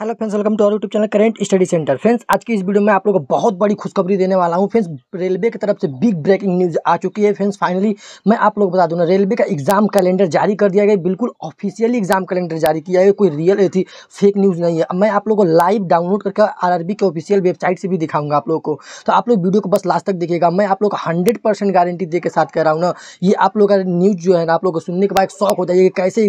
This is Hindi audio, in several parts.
hello friends welcome to our YouTube channel current study centre friends आज की इस वीडियो में आप लोगों को बहुत बड़ी खुशखबरी देने वाला हूं फ्रेंड्स रेलवे की तरफ से बिग ब्रेकिंग न्यूज आ चुकी है फ्रेंड्स फाइनली मैं आप लोगों को बता दूंगा रेलवे का एग्जाम कैलेंडर जारी कर दिया गया बिल्कुल ऑफिशियली एग्जाम कैलेंडर जारी किया गया कोई रियल थी फेक न्यूज़ नहीं है मैं आप लोग को लाइव डाउनलोड करके आर के ऑफिशियल वेबसाइट से भी दिखाऊंगा आप लोग को तो आप लोग वीडियो को बस लास्ट तक देखिएगा मैं आप लोग हंड्रेड गारंटी दे के साथ कह रहा हूँ ना ये आप लोग का न्यूज़ जो है ना आप लोग को सुनने के बाद शौक होता है कैसे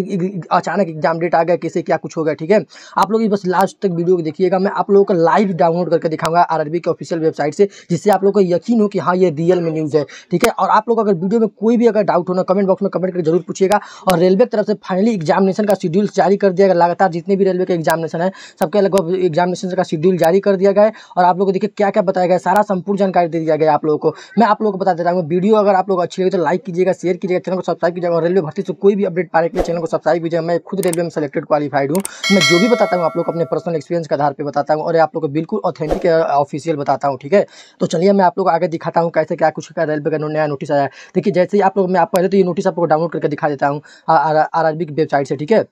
अचानक एग्जाम डेट आ गया कैसे क्या कुछ हो गया ठीक है आप लोग बस लास्ट तक वीडियो को देखिएगा मैं आप लोगों को लाइव डाउनलोड करके दिखाऊंगा आरआरबी के ऑफिशियल वेबसाइट से जिससे आप लोग को यकीन हो कि हाँ ये रियल में न्यूज़ है ठीक है और आप लोग अगर वीडियो में कोई भी अगर डाउट होना कमेंट बॉक्स में कमेंट करके जरूर पूछिएगा और रेलवे की तरफ से फाइनली एग्जामिनेशन का शेड्यूल जारी कर दिया गया लगातार जितने भी रेलवे के एग्जामिनेशन है सबके लगभग एग्जामिनेशन का शेड्यूल जारी कर दिया गया है और आप लोग को देखिए क्या क्या बताया गया सारा संपूर्ण जानकारी दे दिया गया आप लोगों को मैं आप लोगों को बता देता हूँ वीडियो अगर आप लोग अच्छी लगे तो लाइक कीजिएगा शेयर कीजिएगा चैनल को सब्सक्राइब कीजिएगा रेलवे भर्ती से कोई भी अपडेट पाने के लिए चैनल को सब्सक्राइब कीजिएगा मैं खुद रेलवे में सेलेक्टेड क्वालिफाइड हूँ मैं जो भी बताता हूँ आप लोग अपने अपने पर्सनल एक्सपीरियंस के आधार पर बताता हूँ और आप लोग को बिल्कुल ऑथेंटिक ऑफिशियल बताता हूँ ठीक है तो चलिए मैं आप लोग आगे दिखाता हूँ कैसे क्या कुछ का रेलवे का नया नोटिस आया देखिए जैसे ही आप लोग मैं आप पहले तो ये नोटिस आपको डाउनलोड करके दिखा देता हूँ आर आर वेबसाइट से ठीक है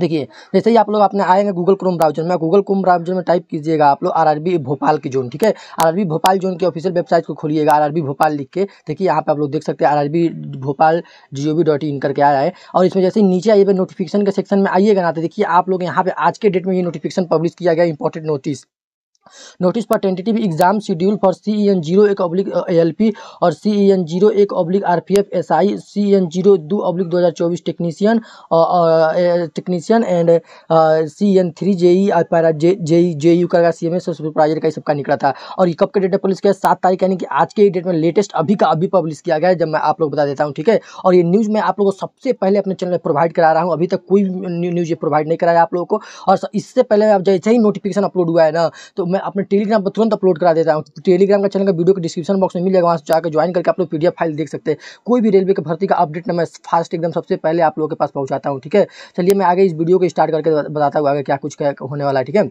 देखिए जैसे ही आप लोग अपने आएंगे गूगल क्रोम ब्राउजर में गूगल क्रोम ब्राउजर में टाइप कीजिएगा आप लोग आरआरबी भोपाल की जोन ठीक है आरआरबी भोपाल जोन की ऑफिशियल वेबसाइट को खोलिएगा आरआरबी भोपाल लिख के देखिए यहाँ पे आप लोग देख सकते हैं RRB Bhopal g dot in करके आया है और इसमें जैसे नीचे आइए नोटिफिकेशन के सेक्शन में आइएगा ना तो देखिए आप लोग यहाँ पे आज के डेट में ये नोटिफिकेशन पब्लिश किया गया इंपॉर्टेंट नोटिस नोटिस पर tentative exam schedule for C E N zero एक ए एल पी और सी ई एन जीरो एक oblique are P F S I C N zero दो अब्लिक दो हज़ार चौबीस technician technician and C N three J E para J J E J you का सी एम एस सुपरवाइजर का सबका निकला था और ये कब का डेट में पब्लिश किया सात तारीख यानी कि आज के डेट में लेटेस्ट अभी का अभी पब्लिश किया गया है जब मैं आप लोग बता देता हूँ ठीक है और ये न्यूज़ मैं आप लोगों को सबसे पहले अपने चैनल में प्रोवाइड करा रहा हूँ अभी तक कोई न्यूज़ ये प्रोवाइड नहीं कराया आप लोगों को और इससे पहले आप जैसे ही नोटिफिकेशन अपलोड हुआ है ना तो मैं अपने टेलीग्राम पर तुरंत अपलोड करा देता हूँ टेलीग्राम का चैनल का वीडियो के डिस्क्रिप्शन बॉक्स में मिल जाएगा वहाँ से जाकर ज्वाइन करके आप लोग पी फाइल देख सकते हैं कोई भी रेलवे की भर्ती का अपडेट ना मैं फास्ट एकदम सबसे पहले आप लोगों के पास पहुँचाता हूँ ठीक है चलिए मैं आगे इस वीडियो को स्टार्ट करके बताता हूँ आगे क्या कुछ होने वाला है ठीक है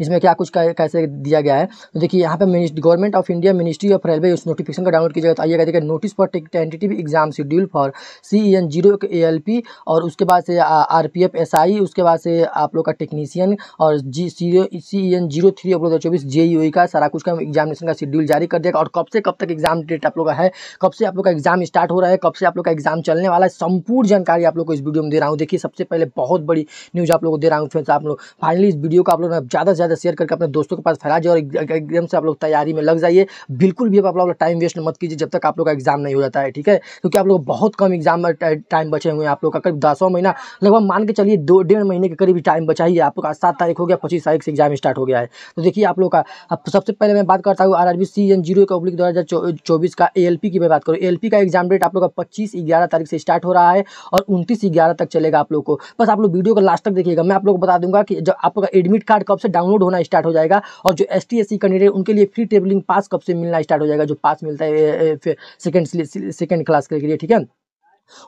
इसमें क्या कुछ कैसे दिया गया है तो देखिए यहाँ पे government of India ministry of railway उस नोटिफिकेशन का डाउनलोड कीजिएगा तो आइएगा देखिए notice for tentative exam schedule for C E N zero A L P और उसके बाद से R P F S I उसके बाद से आप लोग का टेक्नीशियन और G C N zero three आप चौबीस जे ई e e का सारा कुछ का एग्जामिनेशन का शेड्यूल जारी कर देगा और कब से कब तक एग्जाम डेट आप लोग का है कब से आप लोग का एग्जाम स्टार्ट हो रहा है कब से आप लोग का एग्जाम चलने वाला है संपूर्ण जानकारी आप लोग को इस वीडियो में दे रहा हूँ देखिए सबसे पहले बहुत बड़ी न्यूज़ आप लोग को दे रहा हूँ फ्रेंड्स आप लोग फाइनली इस वीडियो का आप लोग ज़्यादा से ज़्यादा शेयर करके अपने दोस्तों के पास फैला जाए और एकदम से आप लोग तैयारी में लग जाइए बिल्कुल भी आप लोग टाइम वेस्ट मत कीजिए जब तक आप लोग का एग्जाम नहीं हो जाता है ठीक है क्योंकि आप लोग बहुत कम एग्जाम में टाइम बचे हुए हैं आप लोग का करीब दसवा महीना लगभग मान के चलिए दो डेढ़ महीने के करीब टाइम बचा ही है आप लोग का सात तारीख हो गया पच्चीस तारीख से एग्जाम स्टार्ट हो गया है तो देखिए आप लोग का तो सबसे पहले मैं बात करता हूँ R R B C N zero का उब्लिक दो हज़ार चौबीस का ए एल पी की मैं बात करूँ ए एल पी का एग्जाम डेट आप लोग का पच्चीस ग्यारह तारीख से स्टार्ट हो रहा है और उनतीस ग्यारह तक चलेगा आप लोग को बस आप लोग वीडियो को लास्ट तक देखिएगा मैं आप लोग को बता दूंगा कि जब आप लोग का एडमिट कार्ड कब से डाउनलोड होना स्टार्ट हो जाएगा और जो एस टी कैंडिडेट उनके लिए फ्री टेबलिंग पास कब से मिलना स्टार्ट हो जाएगा जो पास मिलता है सेकेंड सेकेंड क्लास के लिए ठीक है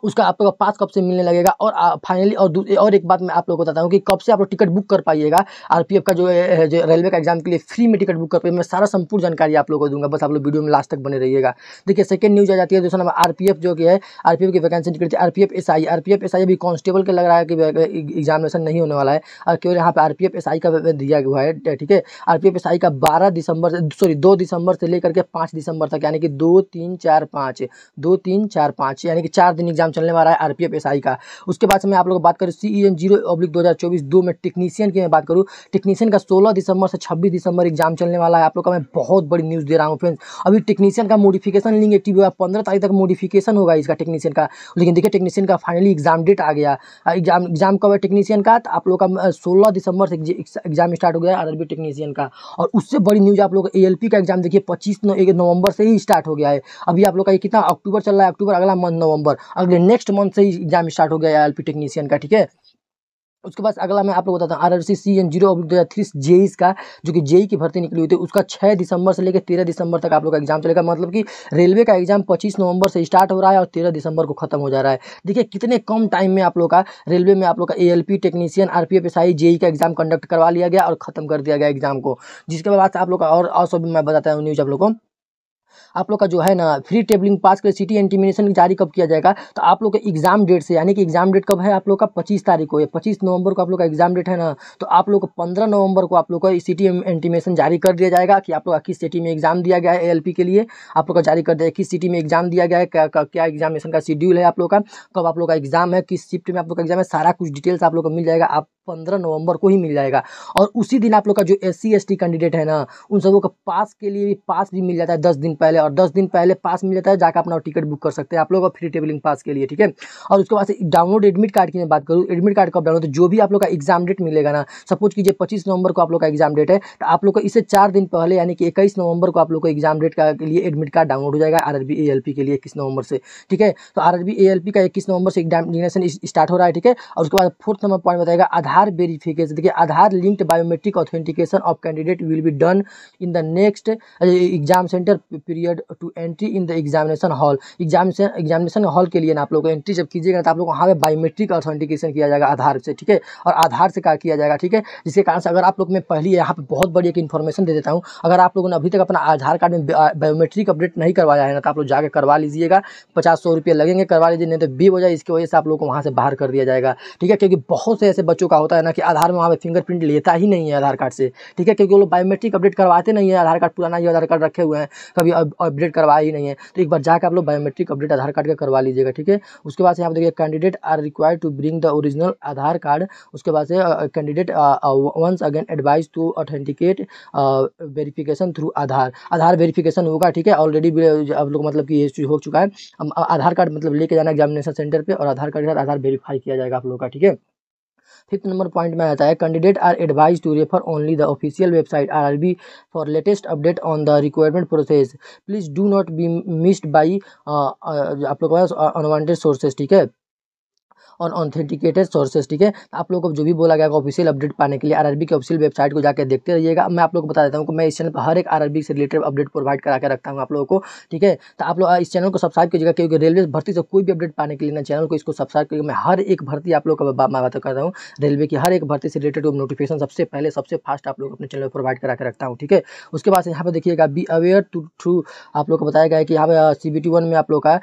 उसका आप लोग का पास कब से मिलने लगेगा और फाइनली और और एक बात मैं आप लोग को बताता हूँ कि कब से आप लोग टिकट बुक कर पाइएगा आरपीएफ का जो, जो रेलवे का एग्जाम के लिए फ्री में टिकट बुक कर पाइए मैं सारा संपूर्ण जानकारी आप लोग को दूंगा बस आप लोग वीडियो में लास्ट तक बने रहिएगा देखिए सेकंड न्यूज आ जाती है दूसरा नंबर आरपीएफ जो कि है आरपीएफ की वैकेंसी निकली आर पी आरपीएफ एस अभी कांस्टेबल के लग रहा है कि एग्जामिनेशन नहीं होने वाला है और केवल यहाँ पर आरपीएफ पी का दिया हुआ है ठीक है आरपीएफ पी का बारह दिसंबर से सॉरी दो दिसंबर से लेकर के पाँच दिसंबर तक यानी कि दो तीन चार पाँच दो तीन चार पाँच यानी कि चार दिन एग्जाम चलने वाला है आरपीएफ आई का उसके बाद से मैं आप लोग बात करूँ सी एन जीरो ऑब्लिक दो हज़ार चौबीस दो में टेक्नीशियन की मैं बात करूँ टेक्नीशियन का सोलह दिसंबर से छब्बीस दिसंबर एग्जाम चलने वाला है आप लोग का मैं बहुत बड़ी न्यूज़ दे रहा हूँ फ्रेंड्स अभी टेक्नीशियन का मोडिफिकेशन लेंगे टी वी पंद्रह तारीख तक मोडिफिकेशन होगा इसका टेक्नीशियन का लेकिन देखिए टेक्नीशियन का फाइनली एग्जाम डेट आ गया एग्जाम एग्जाम कब है टेक्नीशियन का तो आप लोग का सोलह दिसंबर से एग्जाम स्टार्ट हो गया आर टेक्नीशियन का और उससे बड़ी न्यूज़ आप लोग ए का एग्जाम देखिए पच्चीस नवंबर से ही स्टार्ट हो गया है अभी आप लोग का ये कितना अक्टूबर चल रहा है अक्टूबर अगला मंथ नवंबर अगले नेक्स्ट मंथ से ही एग्जाम स्टार्ट हो गया एल टेक्नीशियन का ठीक है उसके बाद अगला मैं आप लोग बताता हूँ R R C C N zero दो हज़ार थ्री का जो कि जेई e e की भर्ती निकली हुई थी उसका 6 दिसंबर से लेकर तेरह दिसंबर तक आप लोग का एग्जाम चलेगा मतलब कि रेलवे का एग्जाम पच्चीस नवंबर से स्टार्ट हो रहा है और तेरह दिसंबर को खत्म हो जा रहा है देखिए कितने कम टाइम में आप लोग का रेलवे में आप लोग का A L P technician R P F JE का एग्जाम कंडक्ट करवा लिया गया और खत्म कर दिया गया एग्जाम को जिसके बाद आप लोग का और सब मैं बताता हूँ न्यूज़ आप लोग को आप लोग का जो है ना फ्री टेबलिंग पास के सिटी एंटीमिनेशन जारी कब किया जाएगा तो आप लोग का एग्जाम डेट से यानी कि एग्जाम डेट कब है आप लोग का पच्चीस तारीख को पच्चीस नवंबर को आप लोग का एग्जाम डेट है ना तो आप लोग को पंद्रह नवंबर को आप लोग का सिटी एंटीमेशन जारी कर दिया जाएगा कि आप लोग किस सिटी में एग्जाम दिया गया है ए के लिए आप लोग का जारी कर दिया किस सिटी में एग्जाम दिया गया है क्या क्या एग्जामिनेशन का शेड्यूल है आप लोग का कब आप लोग का एग्जाम है किस शिफ्ट में आप लोग का एग्जाम है सारा कुछ डिटेल्स आप लोग को मिल जाएगा आप पंद्रह नवंबर को ही मिल जाएगा और उसी दिन आप लोग का जो एस सी कैंडिडेट है ना उन सबों का पास के लिए भी पास भी मिल जाता है दस दिन पहले और दस दिन पहले पास मिल जाता है जाकर अपना टिकट बुक कर सकते हैं आप लोग का फ्री टेबलिंग पास के लिए ठीक है और उसके बाद डाउनलोड एडमिट कार्ड की मैं बात करूँ एडमिट कार्ड का डाउनलोड तो जो भी आप लोग का एग्जाम डेट मिलेगा ना सपोज कीजिए पच्चीस नवंबर को आप लोग का एग्जाम डेट है तो आप लोग का इससे चार दिन पहले यानी कि इक्कीस नवंबर को आप लोग को एग्जाम डेट का लिए एडमिट कार्ड डाउनलोड हो जाएगा आर आर के लिए इक्कीस नवंबर से ठीक है तो आर का इक्कीस नवंबर से एग्जामिनेशन स्टार्ट हो रहा है ठीक है और उसके बाद फोर्थ नंबर पॉइंट बताएगा आधार आधार वेरिफिकेशन देखिए Aadhaar linked biometric authentication of candidate will be done in the next exam centre period to entry in the examination hall examination examination hall के लिए ना आप लोग एंट्री जब कीजिएगा तो आप लोग वहाँ पर बायोमेट्रिक ऑथेंटिकेशन किया जाएगा आधार से ठीक है और आधार से क्या किया जाएगा ठीक है जिसके कारण से अगर आप लोग मैं पहली यहाँ पर बहुत बड़ी एक इन्फॉर्मेशन दे देता हूँ अगर आप लोगों ने अभी तक अपना आधार कार्ड में बायोमेट्रिक अपडेट नहीं करवाया है ना तो आप लोग जाकर करवा लीजिएगा पचास सौ रुपये लगेंगे करवा लीजिए नहीं तो बी वजह इसकी वजह से आप लोग को वहाँ से बाहर कर दिया जाएगा ठीक है क्योंकि बहुत से ऐसे बच्चों का होता है ना कि आधार में वहाँ पर फिंगरप्रिंट लेता ही नहीं है आधार कार्ड से ठीक है क्योंकि वो लोग बायोमेट्रिक अपडेट करवाते नहीं है आधार कार्ड पुराना ही आधार कार्ड रखे हुए हैं कभी अपडेट करवाया ही नहीं है तो एक बार जाकर आप लोग बायोमेट्रिक अपडेट आधार कार्ड का करवा लीजिएगा ठीक है उसके बाद यहाँ पर देखिए candidate are require to bring the original Aadhaar card उसके बाद से candidate once again advise to authenticate verification through Aadhaar Aadhaar verification होगा ठीक है ऑलरेडी आप लोग मतलब कि ये चीज़ हो चुका है आधार कार्ड मतलब लेके जाना एग्जामिनेशन सेंटर पे और आधार कार्ड के साथ आधार वेरीफाई किया जाएगा आप लोग का ठीक है फिफ्थ नंबर पॉइंट में आता है candidate are advise to refer only the official website are for latest update on the requirement process please do not be missed by आप लोग अनवांटेड सोर्सेज ठीक है ऑन ऑथेंटिकेटेड सोर्सेज ठीक है तो आप लोगों को जो भी बोला गया ऑफिशियल अपडेट पाने के लिए आरआरबी की ऑफिशियल वेबसाइट को जाकर देखते रहिएगा मैं आप लोग को बता देता हूँ कि मैं इस चैनल पर हर एक आरआरबी से रिलेटेड अपडेट प्रोवाइड करा के रखता हूँ आप लोगों को ठीक है तो आप लोग इस चैनल को सब्सक्राइब कीजिएगा क्योंकि रेलवे भर्ती से कोई भी अपडेट पाने के लिए ना चैनल को इसको सब्सक्राइब करिए मैं हर एक भर्ती आप लोग का बात कर रहा हूँ रेलवे की हर एक भर्ती से रिलेटेड नोटिफिकेशन सबसे पहले सबसे फास्ट आप लोग अपने चैनल पर प्रोवाइड करा के रखता हूँ ठीक है उसके बाद यहाँ पर देखिएगा बी अवेयर टू थ्रू आप लोग को बताया गया है कि यहाँ पर सी बी टी वन में आप लोग का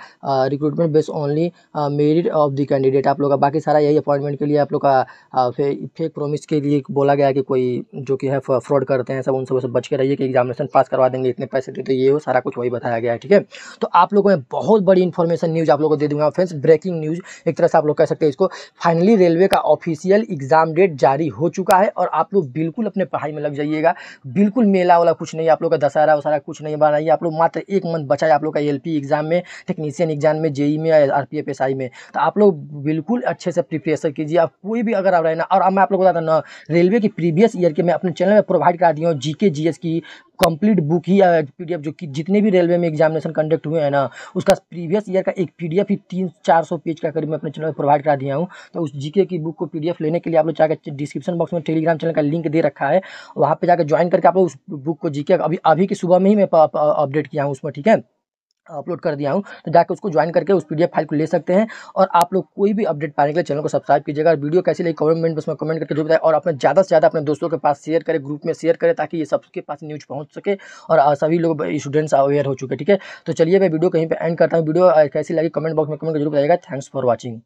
recruitment based only merit of the candidate आप लोग का बाकी सारा यही अपॉइंटमेंट के लिए आप लोग का फे, फेक प्रोमिस के लिए बोला गया कि कोई जो कि है फ्रॉड करते हैं सब उन सबसे बच के रहिए कि एग्जामिनेशन पास करवा देंगे इतने पैसे देते ये हो सारा कुछ वही बताया गया है ठीक है तो आप लोगों में बहुत बड़ी इन्फॉर्मेशन न्यूज़ आप लोगों को दे दूंगा फ्रेंड्स ब्रेकिंग न्यूज़ एक तरह से आप लोग कह सकते हैं इसको फाइनली रेलवे का ऑफिशियल एग्ज़ाम डेट जारी हो चुका है और आप लोग बिल्कुल अपने पढ़ाई में लग जाइएगा बिल्कुल मेला वाला कुछ नहीं आप लोग का दशहरा वसारा कुछ नहीं बनाइए आप लोग मात्र एक मंथ बचा है आप लोग का एल एग्ज़ाम में टेक्नीशियन एग्ज़ाम में जेई e में आर पी में तो आप लोग बिल्कुल बिल्कुल अच्छे से प्रिपरेशन कीजिए आप कोई भी अगर आप रहना और अब मैं आप लोग बताता ना रेलवे की प्रीवियस ईयर के मैं अपने चैनल में प्रोवाइड करा दिया हूँ जी के जी एस की कंप्लीट बुक ही पीडीएफ जो कि जितने भी रेलवे में एग्जामिनेशन कंडक्ट हुए हैं ना उसका प्रीवियस ईयर का एक पी डी ही तीन चार सौ पेज का करीब मैं अपने चैनल में प्रोवाइड करा दिया हूँ तो उस जीके की बुक को पी लेने के लिए आप लोग जाकर डिस्क्रिप्शन बॉक्स में टेलीग्राम चैनल का लिंक दे रखा है वहाँ पर जाकर ज्वाइन करके आप लोग उस बुक को जीके अभी अभी की सुबह में ही मैं अपडेट किया हूँ उसमें ठीक है अपलोड कर दिया हूँ तो जाकर उसको ज्वाइन करके उस पी फाइल को ले सकते हैं और आप लोग कोई भी अपडेट पाने के लिए चैनल को सब्सक्राइब कीजिएगा वीडियो कैसी लगी कमेंट बस में कमेंट करके जरूर बताएं और अपने ज़्यादा से ज़्यादा अपने दोस्तों के पास शेयर करें ग्रुप में शेयर करें ताकि ये सबके पास न्यूज़ पहुँच सके और सभी लोग स्टूडेंट्स अवेयर हो चुके ठीक है तो चलिए मैं वीडियो कहीं पर एंड करता हूँ वीडियो कैसी लगी कमेंट बॉक्स में कमेंट जरूर बताएगा थैंक्स फॉर वॉचिंग